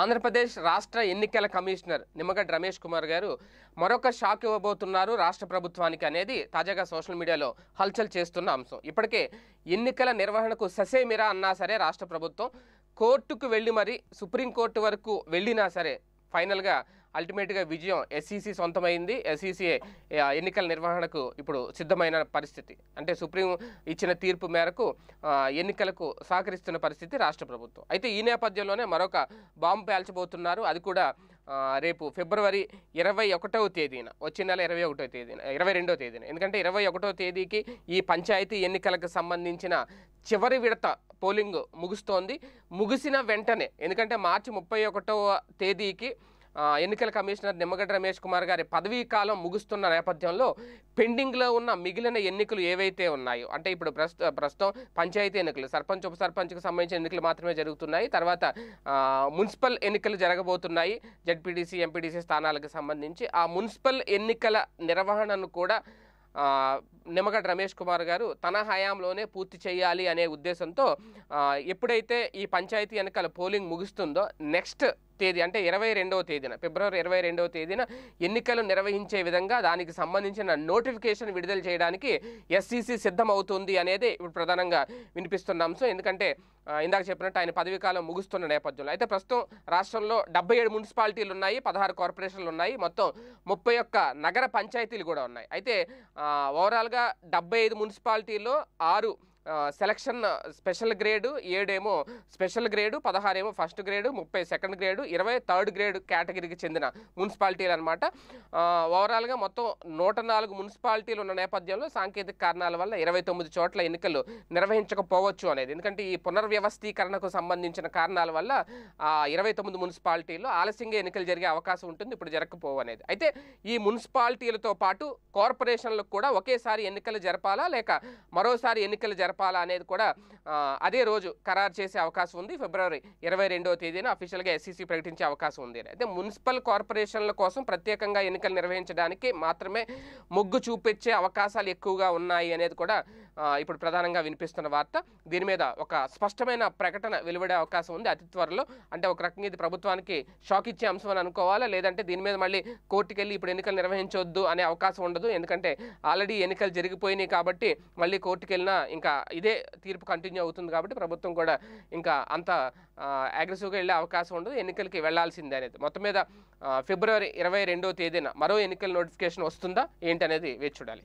ఆంధ్రప్రదేశ్ రాష్ట్ర ఎన్నికల కమిషనర్ నిమ్మగడ్డ రమేష్ కుమార్ గారు మరొక షాక్ ఇవ్వబోతున్నారు రాష్ట్ర ప్రభుత్వానికి అనేది తాజాగా సోషల్ మీడియాలో హల్చల్ చేస్తున్న అంశం ఇప్పటికే ఎన్నికల నిర్వహణకు ససేమిరా అన్నా సరే రాష్ట్ర ప్రభుత్వం కోర్టుకు వెళ్ళి మరి సుప్రీంకోర్టు వరకు వెళ్ళినా సరే ఫైనల్గా అల్టిమేట్గా విజయం ఎస్ఈసి సొంతమైంది ఎస్ఈసీ ఎన్నికల నిర్వహణకు ఇప్పుడు సిద్ధమైన పరిస్థితి అంటే సుప్రీం ఇచ్చిన తీర్పు మేరకు ఎన్నికలకు సహకరిస్తున్న పరిస్థితి రాష్ట్ర ప్రభుత్వం అయితే ఈ నేపథ్యంలోనే మరొక బాంబు పేల్చబోతున్నారు అది కూడా రేపు ఫిబ్రవరి ఇరవై ఒకటవ తేదీన వచ్చే నెల ఇరవై ఒకటో తేదీన ఇరవై రెండో తేదీన ఎందుకంటే ఇరవై ఒకటో తేదీకి ఈ పంచాయతీ ఎన్నికలకు సంబంధించిన చివరి విడత పోలింగ్ ముగుస్తోంది ముగిసిన వెంటనే ఎందుకంటే మార్చి ముప్పై ఒకటవ తేదీకి ఎన్నికల కమిషనర్ నిమ్మగడ్డ రమేష్ కుమార్ గారి పదవీ కాలం ముగుస్తున్న నేపథ్యంలో పెండింగ్లో ఉన్న మిగిలిన ఎన్నికలు ఏవైతే ఉన్నాయో అంటే ఇప్పుడు ప్రస్తుతం పంచాయతీ ఎన్నికలు సర్పంచ్ ఉప సర్పంచ్కి సంబంధించిన ఎన్నికలు మాత్రమే జరుగుతున్నాయి తర్వాత మున్సిపల్ ఎన్నికలు జరగబోతున్నాయి జడ్పీటీసీ ఎంపీటీసీ స్థానాలకు సంబంధించి ఆ మున్సిపల్ ఎన్నికల నిర్వహణను కూడా నిమ్మగడ్డ రమేష్ కుమార్ గారు తన హయాంలోనే పూర్తి చేయాలి అనే ఉద్దేశంతో ఎప్పుడైతే ఈ పంచాయతీ ఎన్నికల పోలింగ్ ముగుస్తుందో నెక్స్ట్ తేదీ అంటే ఇరవై రెండవ తేదీన ఫిబ్రవరి ఇరవై రెండవ తేదీన ఎన్నికలు నిర్వహించే విధంగా దానికి సంబంధించిన నోటిఫికేషన్ విడుదల చేయడానికి ఎస్సీసీ సిద్ధమవుతుంది అనేది ఇప్పుడు ప్రధానంగా వినిపిస్తున్నాం సో ఎందుకంటే ఇందాక చెప్పినట్టు ఆయన పదవీకాలం ముగుస్తున్న నేపథ్యంలో అయితే ప్రస్తుతం రాష్ట్రంలో డెబ్బై ఏడు మున్సిపాలిటీలు ఉన్నాయి పదహారు కార్పొరేషన్లు ఉన్నాయి మొత్తం ముప్పై ఒక్క నగర పంచాయతీలు కూడా ఉన్నాయి అయితే ఓవరాల్గా డెబ్బై ఐదు మున్సిపాలిటీల్లో ఆరు సెలక్షన్ స్పెషల్ గ్రేడు ఏడేమో స్పెషల్ గ్రేడు పదహారేమో ఫస్ట్ గ్రేడు ముప్పై సెకండ్ గ్రేడు ఇరవై థర్డ్ గ్రేడ్ కేటగిరీకి చెందిన మున్సిపాలిటీలు అనమాట ఓవరాల్గా మొత్తం నూట నాలుగు మున్సిపాలిటీలు ఉన్న నేపథ్యంలో సాంకేతిక కారణాల వల్ల ఇరవై తొమ్మిది చోట్ల ఎన్నికలు నిర్వహించకపోవచ్చు అనేది ఎందుకంటే ఈ పునర్వ్యవస్థీకరణకు సంబంధించిన కారణాల వల్ల ఇరవై తొమ్మిది మున్సిపాలిటీల్లో ఆలస్యంగా ఎన్నికలు జరిగే అవకాశం ఉంటుంది ఇప్పుడు జరగకపోవు అనేది అయితే ఈ మున్సిపాలిటీలతో పాటు కార్పొరేషన్లకు కూడా ఒకేసారి ఎన్నికలు జరపాలా లేక మరోసారి ఎన్నికలు జరపాలి జరపాలా అనేది కూడా అదే రోజు ఖరారు చేసే అవకాశం ఉంది ఫిబ్రవరి ఇరవై రెండవ తేదీన అఫీషియల్గా ఎస్సీసీ ప్రకటించే అవకాశం ఉంది అయితే మున్సిపల్ కార్పొరేషన్ల కోసం ప్రత్యేకంగా ఎన్నికలు నిర్వహించడానికి మాత్రమే మొగ్గు చూపించే అవకాశాలు ఎక్కువగా ఉన్నాయి అనేది కూడా ఇప్పుడు ప్రధానంగా వినిపిస్తున్న వార్త దీని మీద ఒక స్పష్టమైన ప్రకటన వెలువడే అవకాశం ఉంది అతి త్వరలో అంటే ఒక రకంగా ఇది ప్రభుత్వానికి షాక్ ఇచ్చే అంశం అని అనుకోవాలా లేదంటే దీని మీద మళ్ళీ కోర్టుకు వెళ్ళి ఇప్పుడు ఎన్నికలు నిర్వహించవద్దు అనే అవకాశం ఉండదు ఎందుకంటే ఆల్రెడీ ఎన్నికలు జరిగిపోయినాయి కాబట్టి మళ్ళీ కోర్టుకు వెళ్ళినా ఇంకా ఇదే తీర్పు కంటిన్యూ అవుతుంది కాబట్టి ప్రభుత్వం కూడా ఇంకా అంత అగ్రెసివ్గా వెళ్ళే అవకాశం ఉండదు ఎన్నికలకి వెళ్లాల్సిందే అనేది మొత్తం మీద ఫిబ్రవరి ఇరవై తేదీన మరో ఎన్నికల నోటిఫికేషన్ వస్తుందా ఏంటనేది వేచి చూడాలి